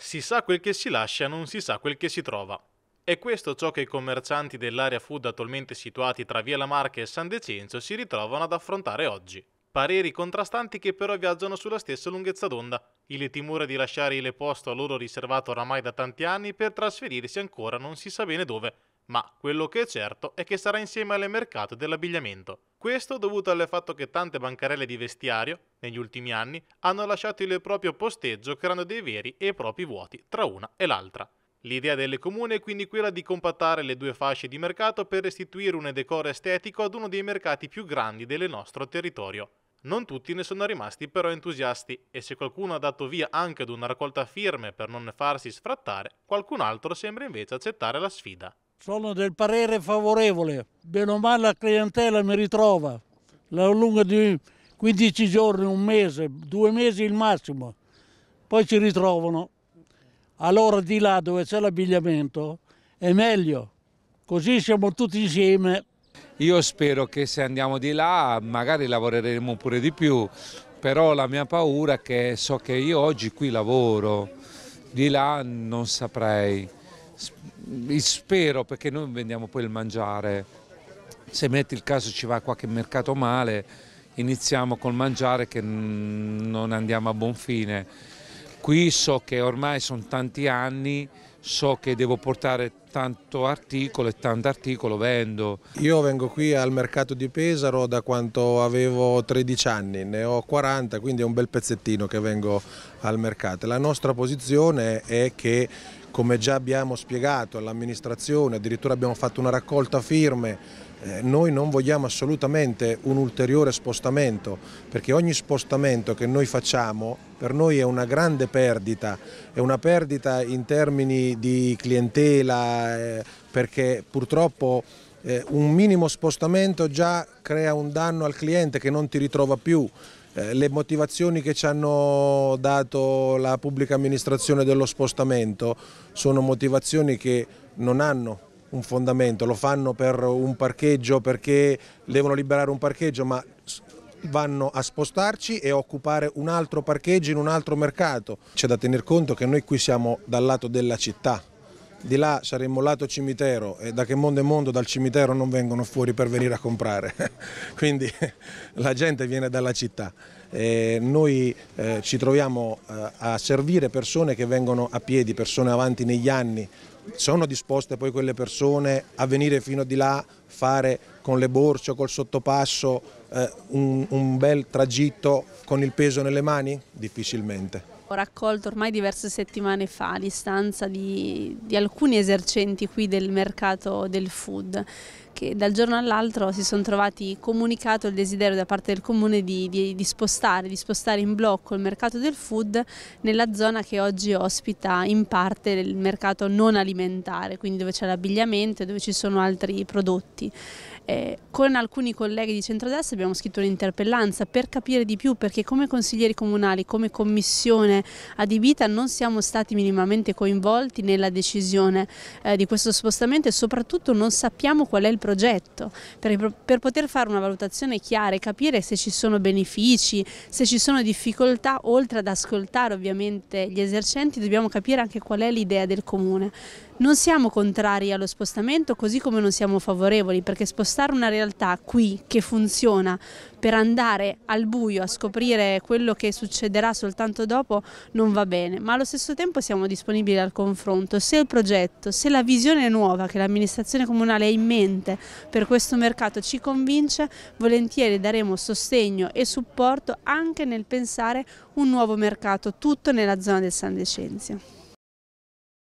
Si sa quel che si lascia, non si sa quel che si trova. È questo ciò che i commercianti dell'area food attualmente situati tra Via La Marca e San Decenzo si ritrovano ad affrontare oggi. Pareri contrastanti che però viaggiano sulla stessa lunghezza d'onda, il timore di lasciare il posto a loro riservato oramai da tanti anni per trasferirsi ancora non si sa bene dove, ma quello che è certo è che sarà insieme al mercato dell'abbigliamento. Questo dovuto al fatto che tante bancarelle di vestiario, negli ultimi anni, hanno lasciato il proprio posteggio creando dei veri e propri vuoti tra una e l'altra. L'idea delle comune è quindi quella di compattare le due fasce di mercato per restituire un decoro estetico ad uno dei mercati più grandi del nostro territorio. Non tutti ne sono rimasti però entusiasti e se qualcuno ha dato via anche ad una raccolta firme per non farsi sfrattare, qualcun altro sembra invece accettare la sfida. Sono del parere favorevole, bene o male la clientela mi ritrova, la lunga di 15 giorni, un mese, due mesi il massimo, poi ci ritrovano. Allora di là dove c'è l'abbigliamento è meglio, così siamo tutti insieme. Io spero che se andiamo di là magari lavoreremo pure di più, però la mia paura è che so che io oggi qui lavoro, di là non saprei spero perché noi vendiamo poi il mangiare, se metti il caso ci va qualche mercato male, iniziamo col mangiare che non andiamo a buon fine. Qui so che ormai sono tanti anni, so che devo portare tanto articolo e tanto articolo vendo. Io vengo qui al mercato di Pesaro da quando avevo 13 anni, ne ho 40, quindi è un bel pezzettino che vengo al mercato. La nostra posizione è che come già abbiamo spiegato all'amministrazione, addirittura abbiamo fatto una raccolta firme, eh, noi non vogliamo assolutamente un ulteriore spostamento perché ogni spostamento che noi facciamo per noi è una grande perdita, è una perdita in termini di clientela eh, perché purtroppo eh, un minimo spostamento già crea un danno al cliente che non ti ritrova più, eh, le motivazioni che ci hanno dato la pubblica amministrazione dello spostamento sono motivazioni che non hanno un fondamento, lo fanno per un parcheggio perché devono liberare un parcheggio, ma vanno a spostarci e occupare un altro parcheggio in un altro mercato. C'è da tener conto che noi qui siamo dal lato della città, di là saremmo lato cimitero e da che mondo è mondo dal cimitero non vengono fuori per venire a comprare, quindi la gente viene dalla città. E noi eh, ci troviamo eh, a servire persone che vengono a piedi, persone avanti negli anni, sono disposte poi quelle persone a venire fino di là, fare con le borse o col sottopasso eh, un, un bel tragitto con il peso nelle mani? Difficilmente. Ho raccolto ormai diverse settimane fa l'istanza di, di alcuni esercenti qui del mercato del food che dal giorno all'altro si sono trovati comunicato il desiderio da parte del comune di, di, di, spostare, di spostare in blocco il mercato del food nella zona che oggi ospita in parte il mercato non alimentare, quindi dove c'è l'abbigliamento e dove ci sono altri prodotti. Eh, con alcuni colleghi di centrodestra abbiamo scritto un'interpellanza per capire di più perché come consiglieri comunali, come commissione adibita non siamo stati minimamente coinvolti nella decisione eh, di questo spostamento e soprattutto non sappiamo qual è il progetto. Per, per poter fare una valutazione chiara e capire se ci sono benefici, se ci sono difficoltà, oltre ad ascoltare ovviamente gli esercenti, dobbiamo capire anche qual è l'idea del comune. Non siamo contrari allo spostamento, così come non siamo favorevoli, perché spostare una realtà qui che funziona per andare al buio a scoprire quello che succederà soltanto dopo non va bene, ma allo stesso tempo siamo disponibili al confronto. Se il progetto, se la visione nuova che l'amministrazione comunale ha in mente per questo mercato ci convince, volentieri daremo sostegno e supporto anche nel pensare un nuovo mercato, tutto nella zona del San Decenzio.